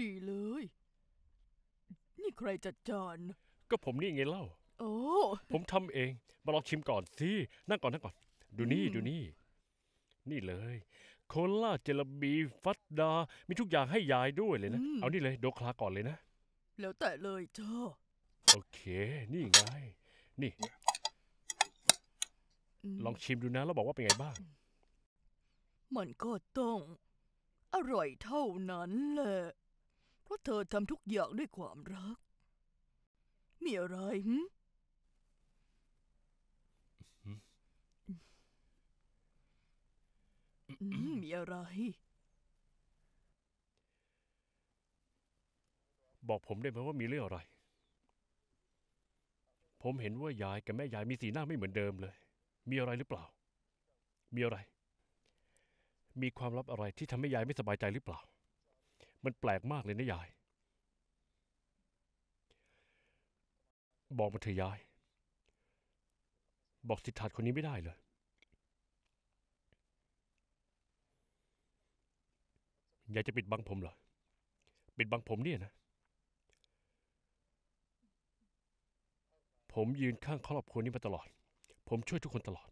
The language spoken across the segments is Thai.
ดีเลย นี่ใครจัดจานก็ผมนี่ไงเล่า โอ้ผมทำเอง มาลองชิมก่อนสินั่งก่อนนั่งก่อน ดูนี่ ดูนี่ นี่เลยโคลาเจลบีฟัดดา มีทุกอย่างให้ยายด้วยเลยนะ เอานี่เลย โดคลาก่อนเลยนะแล้วแต่เลยเจ้าโอเค นี่ไง นี่ ลองชิมดูนะ แล้วบอกว่าเป็นไงบ้างมันก็ต้องอร่อยเท่านั้นแหละเพราะเธอทำทุกอย่างด้วยความรัก มีอะไรหมีอะไร บอกผมได้ไหมว่ามีเรื่องอะไร ผมเห็นว่ายายกับแม่ยายมีสีหน้าไม่เหมือนเดิมเลย มีอะไรหรือเปล่า มีอะไรมีความลับอะไรที่ทำให้ยายไม่สบายใจหรือเปล่า มันแปลกมากเลยนะยาย บอกมาเถอะยาย บอกสิทธาคนนี้ไม่ได้เลย ยายจะปิดบังผมเหรอปิดบังผมเนี่ยนะ ผมยืนข้างครอบครัวนี้มาตลอด ผมช่วยทุกคนตลอด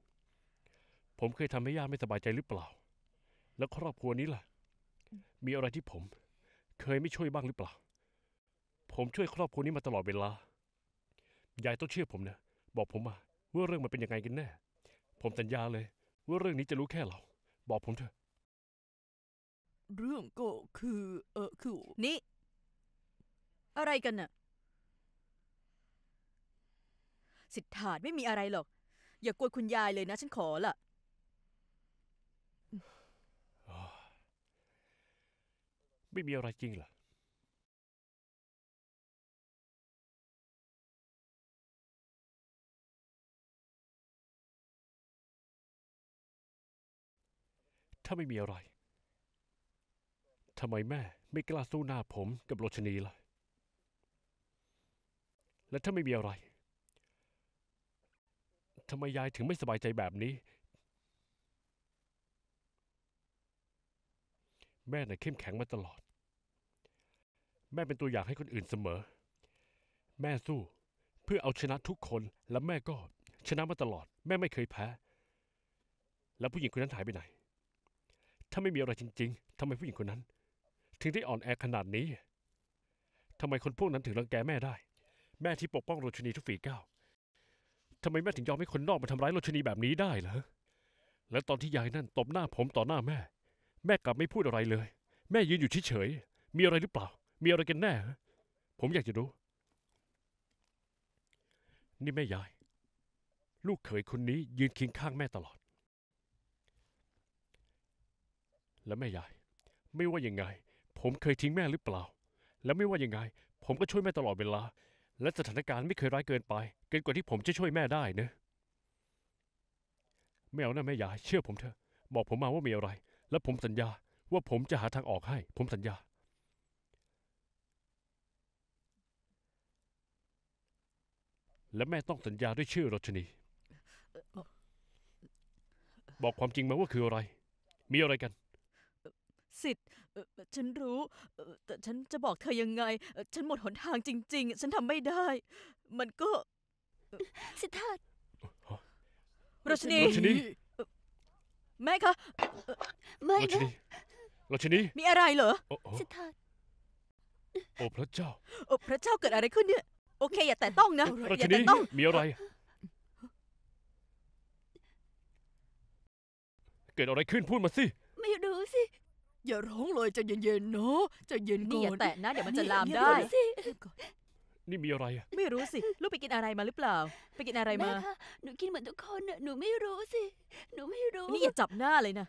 ผมเคยทำให้ย่าไม่สบายใจหรือเปล่าแล้วครอบครัวนี้ล่ะ มีอะไรที่ผมเคยไม่ช่วยบ้างหรือเปล่า ผมช่วยครอบครัวนี้มาตลอดเวลายายต้องเชื่อผมนะ บอกผมมาว่าเรื่องมันเป็นยังไงกันแน่ ผมสัญญาเลย ว่าเรื่องนี้จะรู้แค่เรา บอกผมเถอะ เรื่องก็คือ เออคือนี่ อะไรกันน่ะ สิทธาไม่มีอะไรหรอก อย่ากลัวคุณยายเลยนะ ฉันขอละไม่มีอะไรจริงเหรอ ถ้าไม่มีอะไร ทำไมแม่ไม่กล้าสู้หน้าผมกับโรชนีล่ะและถ้าไม่มีอะไร ทำไมยายถึงไม่สบายใจแบบนี้ แม่น่ะเข้มแข็งมาตลอดแม่เป็นตัวอย่างให้คนอื่นเสมอ แม่สู้เพื่อเอาชนะทุกคนและแม่ก็ชนะมาตลอด แม่ไม่เคยแพ้ แล้วผู้หญิงคนนั้นหายไปไหน ถ้าไม่มีอะไรจริงๆ ทำไมผู้หญิงคนนั้น ถึงได้อ่อนแอขนาดนี้ทำไมคนพวกนั้นถึงรังแกแม่ได้ แม่ที่ปกป้องโรชนีทุกฝีก้าวทำไมแม่ถึงยอมให้คนนอกมาทำร้ายโรชนีแบบนี้ได้เหรอ และตอนที่ยายนั่นตบหน้าผมต่อหน้าแม่ แม่กลับไม่พูดอะไรเลย แม่ยืนอยู่เฉยๆมีอะไรหรือเปล่ามีอะไรกันแน่ผมอยากจะรู้ นี่แม่ยาย ลูกเขยคนนี้ยืนเคียงข้างแม่ตลอด และแม่ยาย ไม่ว่ายังไง ผมเคยทิ้งแม่หรือเปล่า และไม่ว่ายังไง ผมก็ช่วยแม่ตลอดเวลา และสถานการณ์ไม่เคยร้ายเกินไป เกินกว่าที่ผมจะช่วยแม่ได้นะไม่เอานะแม่ยายเชื่อผมเถอะ บอกผมมาว่ามีอะไร และผมสัญญา ว่าผมจะหาทางออกให้ผมสัญญาและแม่ต้องสัญญาด้วยชื่อรชนี บอกความจริงมาว่าคืออะไร มีอะไรกัน สิทธิ์ฉันรู้ แต่ฉันจะบอกเธอยังไง ฉันหมดหนทางจริงๆ ฉันทำไม่ได้ มันก็ สิทธารชนีรชนี แม่คะ ไม่รชนีโีรชนี มีอะไรเหรอสิทธาโอ้พระเจ้า โอ้พระเจ้าเกิดอะไรขึ้นเนี่ยโอเค อย่าแต่ต้องนะอย่าแต่ต้องมีอะไร เกิดอะไรขึ้นพูดมาสิไม่รู้สิ อย่าร้องเลยใจเย็นๆเนาะใจเย็นนี่่ออย่าแตะนะ เดี๋ยวมันจะลามได้นี่สินี่มีอะไรอ่ะไม่รู้สิ ลูกไปกินอะไรมาหรือเปล่า ไปกินอะไรมาหนูกินเหมือนทุกคนน่ะหนูไม่รู้สิหนูไม่รู้นี่อย่าจับหน้าเลยนะ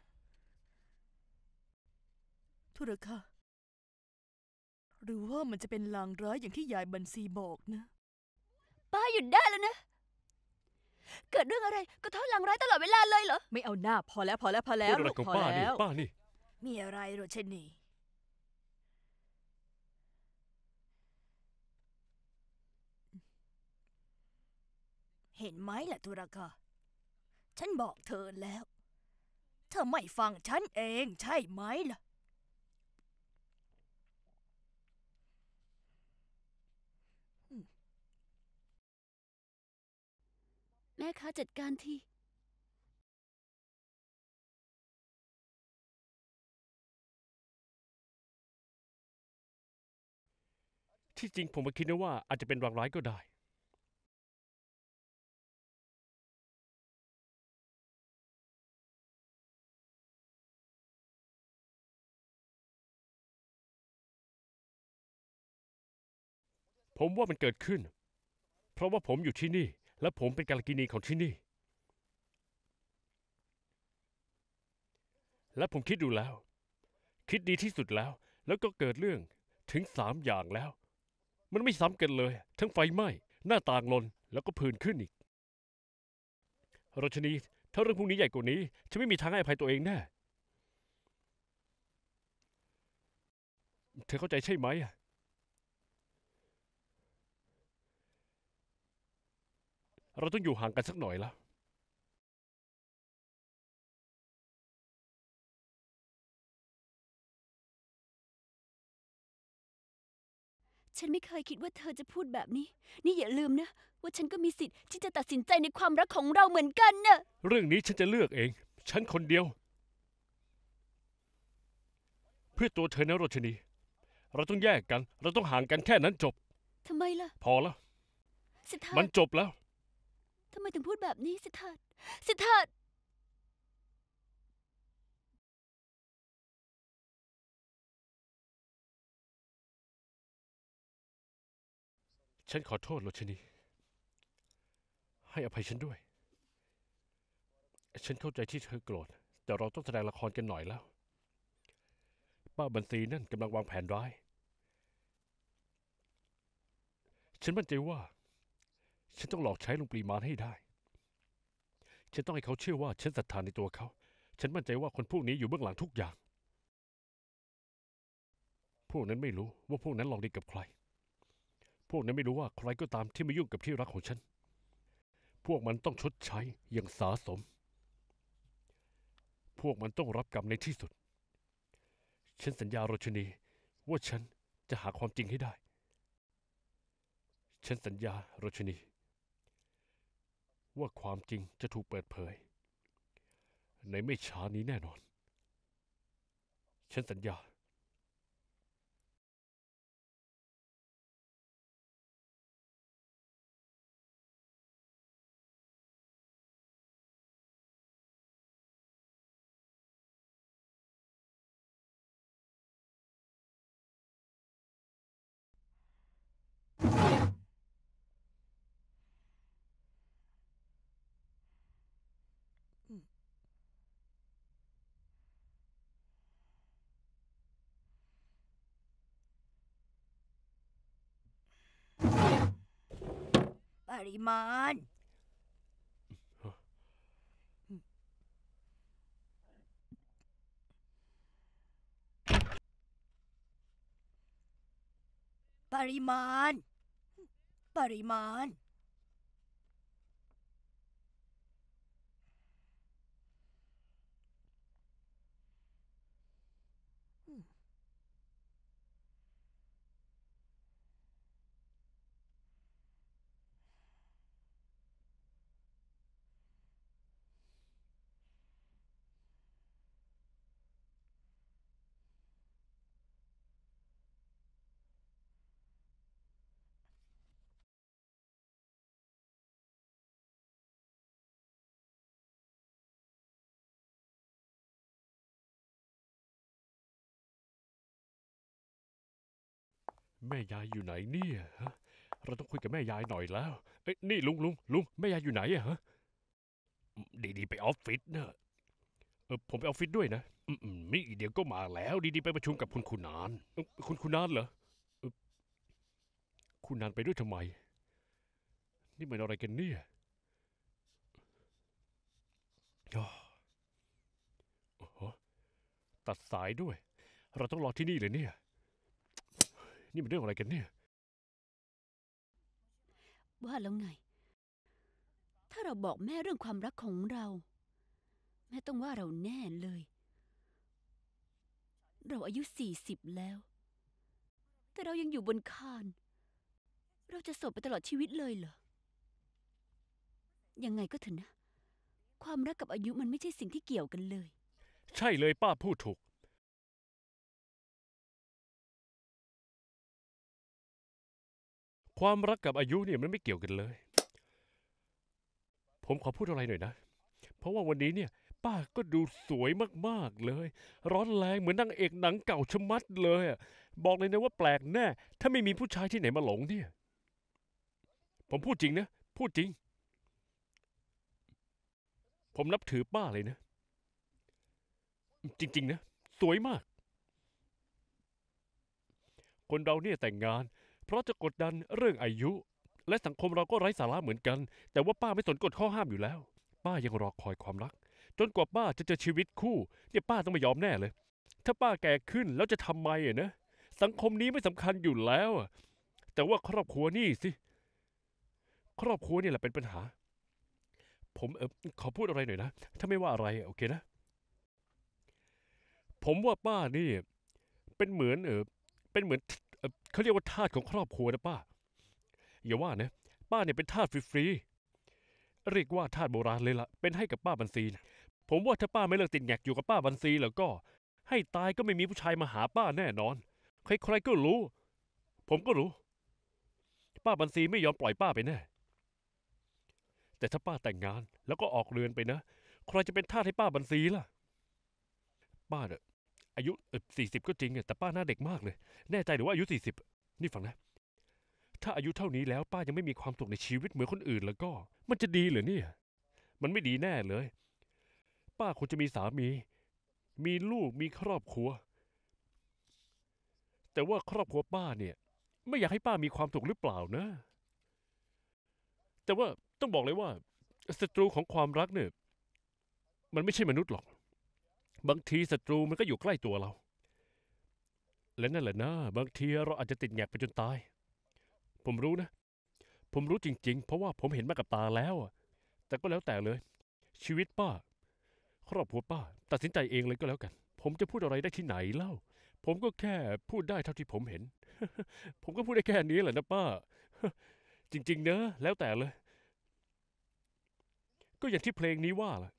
ทุรค่ะหรือว่ามันจะเป็นลางร้ายอย่างที่ยายบันซีบอกนะ ป้าหยุดได้แล้วนะ เกิดเรื่องอะไร ก็ททอลางร้ายตลอดเวลาเลยเหรอ ไม่เอาหน้า พอแล้วพอแล้วพอแล้วอะไรลูกของพอป้านี่แล้วป้านี่ มีอะไรโรเชนีเห็นไหมล่ะตุรกา ฉันบอกเธอแล้ว เธอไม่ฟังฉันเองใช่ไหมล่ะแม่คะจัดการที ที่จริงผมก็คิดนะว่าอาจจะเป็นรางร้ายก็ได้ ผมว่ามันเกิดขึ้น เพราะว่าผมอยู่ที่นี่และผมเป็นกาลกินีของที่นี่ และผมคิดดูแล้ว คิดดีที่สุดแล้ว แล้วก็เกิดเรื่องถึงสามอย่างแล้ว มันไม่ซ้ำกันเลย ทั้งไฟไหม้ หน้าต่างลนแล้วก็พื้นขึ้นอีกรชนีถ้าเรื่องพวกนี้ใหญ่กว่านี้ฉันไม่มีทางให้อภัยตัวเองแน่ เธอเข้าใจใช่ไหมอะเราต้องอยู่ห่างกันสักหน่อยละ ฉันไม่เคยคิดว่าเธอจะพูดแบบนี้ นี่อย่าลืมนะว่าฉันก็มีสิทธิ์ที่จะตัดสินใจในความรักของเราเหมือนกันนะเรื่องนี้ฉันจะเลือกเอง ฉันคนเดียว เพื่อตัวเธอนะโรชนี เราต้องแยกกัน เราต้องห่างกันแค่นั้นจบ ทำไมล่ะ พอแล้ว มันจบแล้วทำไมถึงพูดแบบนี้ สิทธัตสิทธัตฉันขอโทษโรชนี ให้อภัยฉันด้วย ฉันเข้าใจที่เธอโกรธ แต่เราต้องแสดงละครกันหน่อยแล้ว ป้าบันซีนั่นกำลังวางแผนร้าย ฉันมั่นใจว่าฉันต้องหลอกใช้ลุงปรีมาณให้ได้ ฉันต้องให้เขาเชื่อว่าฉันศรัทธานในตัวเขา ฉันมั่นใจว่าคนพวกนี้อยู่เบื้องหลังทุกอย่าง พวกนั้นไม่รู้ว่าพวกนั้นลองดีกับใคร พวกนั้นไม่รู้ว่าใครก็ตามที่มายุ่งกับที่รักของฉัน พวกมันต้องชดใช้อย่างสาสม พวกมันต้องรับกรรมในที่สุด ฉันสัญญาโรชนีว่าฉันจะหาความจริงให้ได้ ฉันสัญญาโรชนีว่าความจริงจะถูกเปิดเผย ในไม่ช้านี้แน่นอน ฉันสัญญา Hariman. Pariman. Pariman. แม่ยายอยู่ไหนเนี่ย ฮะ เราต้องคุยกับแม่ยายหน่อยแล้วเอ้ยนี่ลุงลุงลุงแม่ยายอยู่ไหนอะฮะดีดีไปออฟฟิศเนอะเออผมไปออฟฟิศด้วยนะอืมนี่เดี๋ยวก็มาแล้ว ดีดีไปประชุมกับคุณคุณนาน คุณคุณนานเหรอคุณนานไปด้วยทำไม นี่มันอะไรกันเนี่ยตัดสายด้วย เราต้องรอที่นี่เลยเนี่ยนี่มันเรื่องอะไรกันเนี่ย ว่าแล้วไง ถ้าเราบอกแม่เรื่องความรักของเรา แม่ต้องว่าเราแน่เลย เราอายุสี่สิบแล้ว แต่เรายังอยู่บนคานเราจะโสดไปตลอดชีวิตเลยเหรอ ยังไงก็เถอะนะ ความรักกับอายุมันไม่ใช่สิ่งที่เกี่ยวกันเลย ใช่เลยป้าพูดถูกความรักกับอายุเนี่ยมันไม่เกี่ยวกันเลย ผมขอพูดอะไรหน่อยนะ เพราะว่าวันนี้เนี่ย ป้าก็ดูสวยมาก ๆเลย ร้อนแรงเหมือนนางเอกหนังเก่าชมัดเลย บอกเลยนะว่าแปลกแน่ ถ้าไม่มีผู้ชายที่ไหนมาหลงเนี่ย ผมพูดจริงนะ พูดจริง ผมนับถือป้าเลยนะ จริง ๆ นะ สวยมาก คนเราเนี่ยแต่งงานเพราะจะกดดันเรื่องอายุ และสังคมเราก็ไร้สาระเหมือนกัน แต่ว่าป้าไม่สนกฎข้อห้ามอยู่แล้ว ป้ายังรอคอยความรัก จนกว่าป้าจะเจอชีวิตคู่เนี่ยป้าต้องไม่ยอมแน่เลยถ้าป้าแก่ขึ้นแล้วจะทำไมอะนะสังคมนี้ไม่สำคัญอยู่แล้วแต่ว่าครอบครัวนี่สิ ครอบครัวนี่แหละเป็นปัญหา ผมเออขอพูดอะไรหน่อยนะถ้าไม่ว่าอะไร โอเคนะผมว่าป้านี่ เป็นเหมือน เออเป็นเหมือนเขาเรียกว่าทาสของครอบครัวนะป้าอย่าว่านะป้าเนี่ยเป็นทาสฟรีๆเรียกว่าทาสโบราณเลยละ่ะ เป็นให้กับป้าบันซีนะผมว่าถ้าป้าไม่เลิกติดแงกอยู่กับป้าบันซี แล้วก็ ให้ตายก็ไม่มีผู้ชายมาหาป้าแน่นอน ใครๆก็รู้ ผมก็รู้ป้าบันซีไม่ยอมปล่อยป้าไปแน่แต่ถ้าป้าแต่งงาน แล้วก็ออกเรือนไปนะใครจะเป็นทาสให้ป้าบันซีล่ะ ป้าเน่ยอายุสี่สิบก็จริงแต่ป้าหน้าเด็กมากเลยแน่ใจหรือว่าอายุสี่สิบนี่ฟังนะ ถ้าอายุเท่านี้แล้ว ป้ายังไม่มีความสุขในชีวิตเหมือนคนอื่นแล้วก็ มันจะดีเหรอเนี่ย มันไม่ดีแน่เลย ป้าควรจะมีสามี มีลูกมีครอบครัวแต่ว่าครอบครัวป้าเนี่ย ไม่อยากให้ป้ามีความสุขหรือเปล่านะ แต่ว่าต้องบอกเลยว่าศัตรูของความรักเนี่ยมันไม่ใช่มนุษย์หรอกบางทีศัตรูมันก็อยู่ใกล้ตัวเรา และนั่นแหละนะบางทีเราอาจจะติดแงกไปจนตาย ผมรู้นะ ผมรู้จริง ๆ เพราะว่าผมเห็นมากับตาแล้วแต่ก็แล้วแต่เลย ชีวิตป้าครอบครัวป้าตัดสินใจเองเลยก็แล้วกัน ผมจะพูดอะไรได้ที่ไหนเล่า ผมก็แค่พูดได้เท่าที่ผมเห็น ผมก็พูดได้แค่นี้แหละนะป้าจริงๆ เนอะแล้วแต่เลย ก็อย่างที่เพลงนี้ว่าล่ะ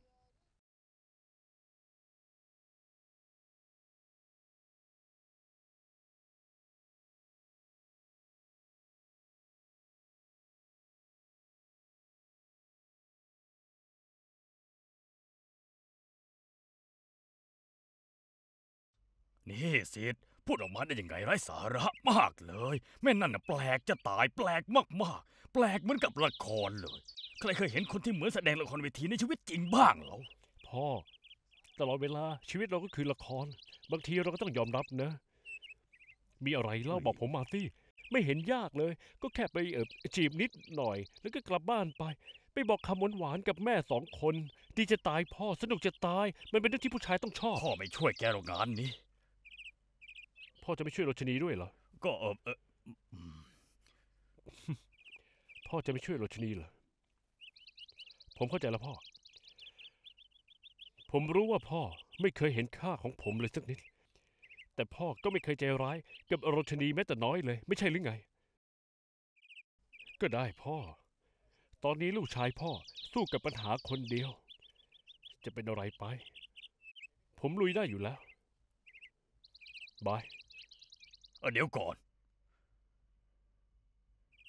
นี่สิทธิ์พูดออกมาได้ยังไงไร้สาระมากเลย แม่นั่นน่ะแปลกจะตายแปลกมากๆ แปลกเหมือนกับละครเลย ใครเคยเห็นคนที่เหมือนแสดงละครเวทีในชีวิตจริงบ้างเหรอพ่อ ตลอดเวลาชีวิตเราก็คือละคร บางทีเราก็ต้องยอมรับนะ มีอะไรเล่าบอกผมมาที่ไม่เห็นยากเลย ก็แค่ไปเออจีบนิดหน่อย แล้วก็กลับบ้านไป ไปบอกคำหวานๆกับแม่สองคนดีจะตายพ่อสนุกจะตายมันเป็นเรื่องที่ผู้ชายต้องชอบพ่อไม่ช่วยแกโรงงานนี้พ่อจะไม่ช่วยรชนีด้วยเหรอ ก็เออเออพ่อจะไม่ช่วยรชนีเหรอ ผมเข้าใจแล้วพ่อ ผมรู้ว่าพ่อไม่เคยเห็นค่าของผมเลยสักนิด แต่พ่อก็ไม่เคยใจร้าย กับรชนี แม้แต่น้อยเลย ไม่ใช่หรือไง ก็ได้พ่อ ตอนนี้ลูกชายพ่อสู้กับปัญหาคนเดียว จะเป็นอะไรไป ผมลุยได้อยู่แล้ว บายเอเดี๋ยวก่อน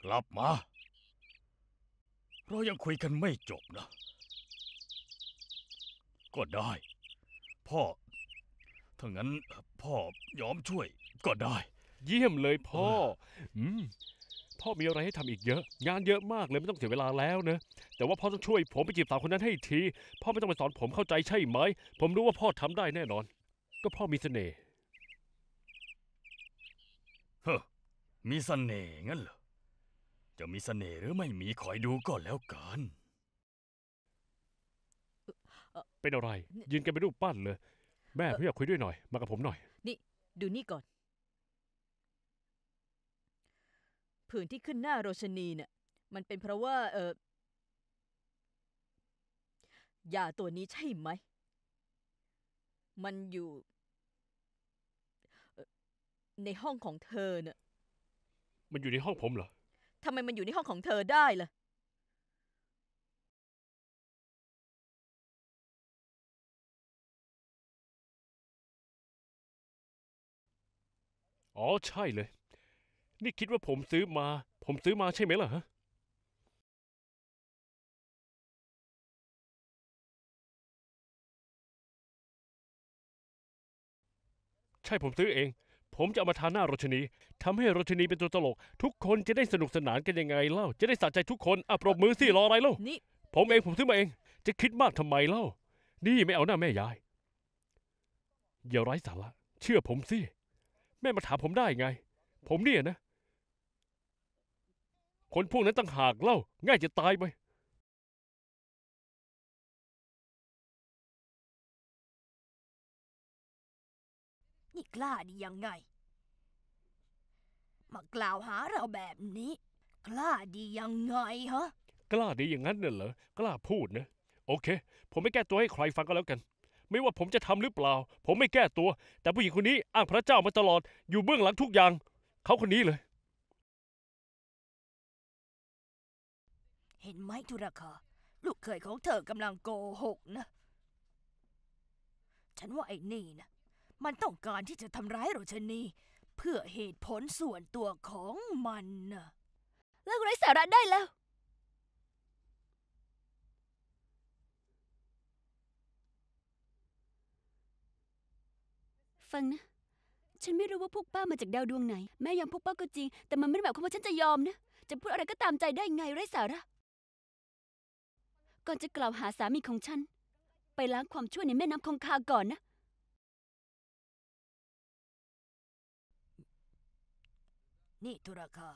กลับมาเรายังคุยกันไม่จบนะก็ได้ พ่อถ้างั้นพ่อยอมช่วย ก็ได้ เยี่ยมเลยพ่ออออพ่อมีอะไรให้ทำอีกเยอะ งานเยอะมากเลยไม่ต้องเสียเวลาแล้วนะ แต่ว่าพ่อต้องช่วย ผมไปจีบสาวคนนั้นให้ทีพ่อไม่ต้องไปสอนผมเข้าใจใช่ไหม ผมรู้ว่าพ่อทำได้แน่นอนก็พ่อมีเสน่ห์ฮ้มีสเสน่ห์งั้นเหรอ จะมีสเสน่ห์หรือไม่มีคอยดูก่อนแล้วกัน เป็นอะไรยืนกันเป็นรูปปั้นเลยแม่พี่อยากคุยด้วยหน่อย มากับผมหน่อยนี่ดูนี่ก่อน ผื่นที่ขึ้นหน้าโรชนีเนี่ยมันเป็นเพราะว่า เออยาตัวนี้ใช่ไหม มันอยู่ในห้องของเธอเน่ะ มันอยู่ในห้องผมเหรอ ทำไมมันอยู่ในห้องของเธอได้ล่ะ อ๋อใช่เลย นี่คิดว่าผมซื้อมา ผมซื้อมาใช่ไหมล่ะฮะ ใช่ผมซื้อเองผมจะเอามาทาหน้ารชนีทำให้รชนีเป็นตัวตลก ทุกคนจะได้สนุกสนานกันยังไงเล่า จะได้สะใจทุกคน อ่ะปรบมือสิ รออะไรเล่านี่ผมเองผมซื้อมาเอง จะคิดมากทำไมเล่า นี่ไม่เอาหน้าแม่ยายอย่าไร้สาระ เชื่อผมสิ แม่มาถามผมได้ไง ผมเนี่ยนะ คนพวกนั้นต่างหากเล่า ง่ายจะตายไปี่กล้าดียังไงมากล่าวหาเราแบบนี้ กล้าดียังไงฮะ กล้าดีอย่างนั้นนี่ยเหรอกล้าพูดนะโอเค ผมไม่แก้ตัวให้ใครฟังก็แล้วกัน ไม่ว่าผมจะทำหรือเปล่า ผมไม่แก้ตัว แต่ผู้หญิงคนนี้อ้างพระเจ้ามาตลอด อยู่เบื้องหลังทุกอย่างเขาคนนี้เลย เห็นไหมทุรคาลูกเคยของเธอกำลังโกหก นะฉันว่าไอ้นี่นะมันต้องการที่จะทำร้ายโรชนี เพื่อเหตุผลส่วนตัวของมันนะเลิกไร้สาระได้แล้ว ฟังนะฉันไม่รู้ว่าพวกป้ามาจากดาวดวงไหน แม่ยอมพวกป้าก็จริงแต่มันไม่ได้แบบคว่าฉันจะยอมนะจะพูดอะไรก็ตามใจได้ไงไร้สาระ ก่อนจะกล่าวหาสามีของฉันไปล้างความชั่วในแม่น้ำคงคาก่อนนะนี่ทุรคา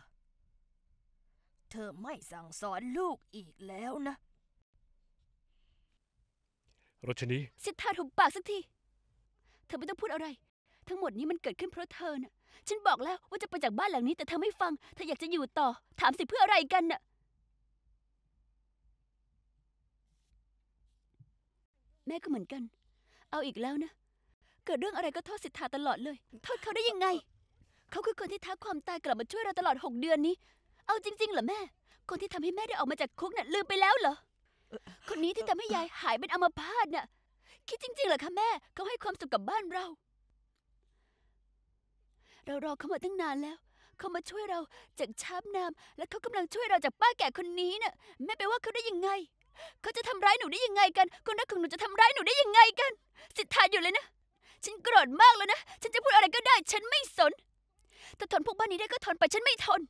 เธอไม่สั่งสอนลูกอีกแล้วนะรชนี สิทธาถุบปากสักที เธอไม่ต้องพูดอะไร ทั้งหมดนี้มันเกิดขึ้นเพราะเธอน่ะฉันบอกแล้วว่าจะไปจากบ้านหลังนี้ แต่เธอไม่ฟังเธออยากจะอยู่ต่อ ถามสิเพื่ออะไรกันน่ะ แม่ก็เหมือนกัน เอาอีกแล้วนะ เกิดเรื่องอะไรก็โทษสิทธาตลอดเลยโทษเขาได้ยังไงเขาคือคนที่ท้าความตายกลับมาช่วยเราตลอด6เดือนนี้ เอาจริงๆ เหรอแม่ คนที่ทำให้แม่ได้ออกมาจากคุกน่ะลืมไปแล้วเหรอ คนนี้ที่ทาให้ยายหายเป็นอัมพาตน่ะ คิดจริงๆ เหรอคะแม่เขาให้ความสุขกับบ้านเรา เรารอเขามาตั้งนานแล้ว เขามาช่วยเราจากช้ำน้ำและเขากำลังช่วยเราจากป้าแก่คนนี้น่ะแม่ไปว่าเขาได้ยังไง เขาจะทำร้ายหนูได้ยังไง กัน คนรักของหนูจะทำร้ายหนูได้ยังไงกัน สิทธาอยู่เลยนะ ฉันโกรธมากแล้วนะ ฉันจะพูดอะไรก็ได้ ฉันไม่สนถ้าทนพวกบ้านนี้ได้ก็ทนไปฉันไม่ทน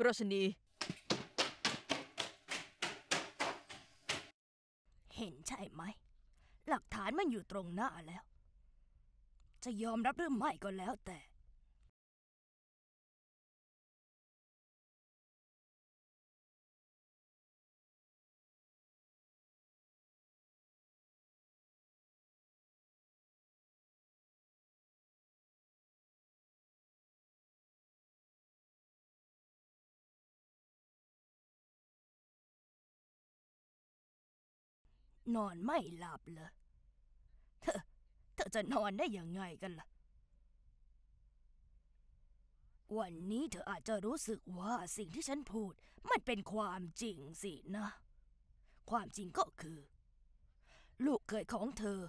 โรสนี เห็นใช่ไหม หลักฐานมันอยู่ตรงหน้าแล้ว จะยอมรับหรือไม่ก็แล้วแต่นอนไม่หลับเหรอเธอ เธอจะนอนได้ยังไงกันล่ะ วันนี้เธออาจจะรู้สึกว่าสิ่งที่ฉันพูด มันเป็นความจริงสินะ ความจริงก็คือ ลูกเคยของเธอ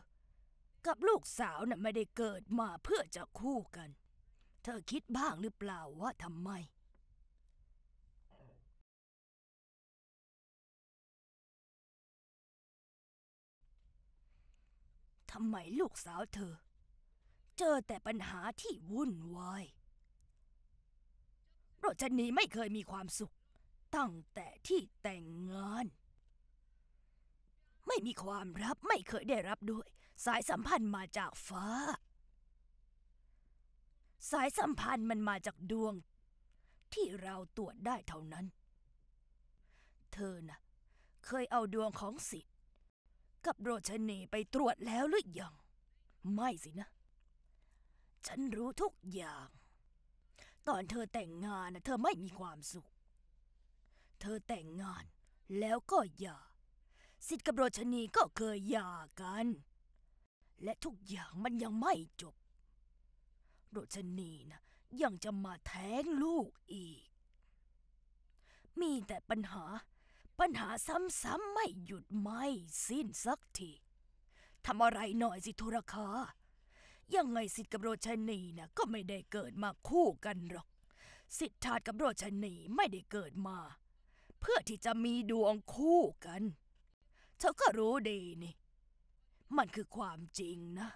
กับลูกสาวน่ะไม่ได้เกิดมาเพื่อจะคู่กัน เธอคิดบ้างหรือเปล่าว่าทำไมทำไมลูกสาวเธอ เจอแต่ปัญหาที่วุ่นวายรจนีไม่เคยมีความสุข ตั้งแต่ที่แต่งงาน ไม่มีความรับไม่เคยได้รับด้วย สายสัมพันธ์มาจากฟ้า สายสัมพันธ์มันมาจากดวง ที่เราตรวจได้เท่านั้น เธอนะ่ะเคยเอาดวงของสิกับโรชนีไปตรวจแล้วหรือยัง ไม่สินะ ฉันรู้ทุกอย่าง ตอนเธอแต่งงานนะเธอไม่มีความสุข เธอแต่งงานแล้วก็หย่า สิทธิ์กับโรชนีก็เคยหย่ากัน และทุกอย่างมันยังไม่จบ โรชนีนะ ยังจะมาแท้งลูกอีก มีแต่ปัญหาปัญหาซ้ำๆไม่หยุดไม่สิ้นสักที ทำอะไรหน่อยสิธุรคา ยังไงสิทธิ์กับโรชนีนะก็ไม่ได้เกิดมาคู่กันหรอก สิทธากับโรชนีไม่ได้เกิดมา เพื่อที่จะมีดวงคู่กัน เธอก็รู้ดีนี่ มันคือความจริงนะ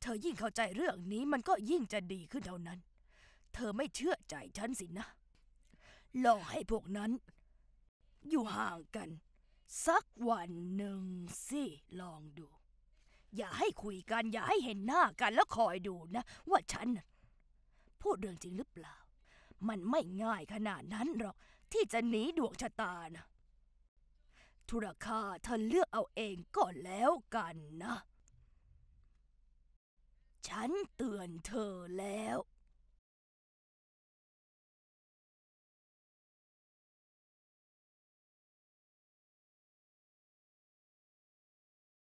เธอยิ่งเข้าใจเรื่องนี้มันก็ยิ่งจะดีขึ้นเท่านั้น เธอไม่เชื่อใจฉันสินะลองให้พวกนั้นอยู่ห่างกัน สักวันหนึ่งสิ ลองดู อย่าให้คุยกัน อย่าให้เห็นหน้ากันแล้วคอยดูนะ ว่าฉัน พูดเรื่องจริงหรือเปล่า มันไม่ง่ายขนาดนั้นหรอก ที่จะหนีดวงชะตานะธุรคาเธอเลือกเอาเองก่อนแล้วกันนะ ฉันเตือนเธอแล้ว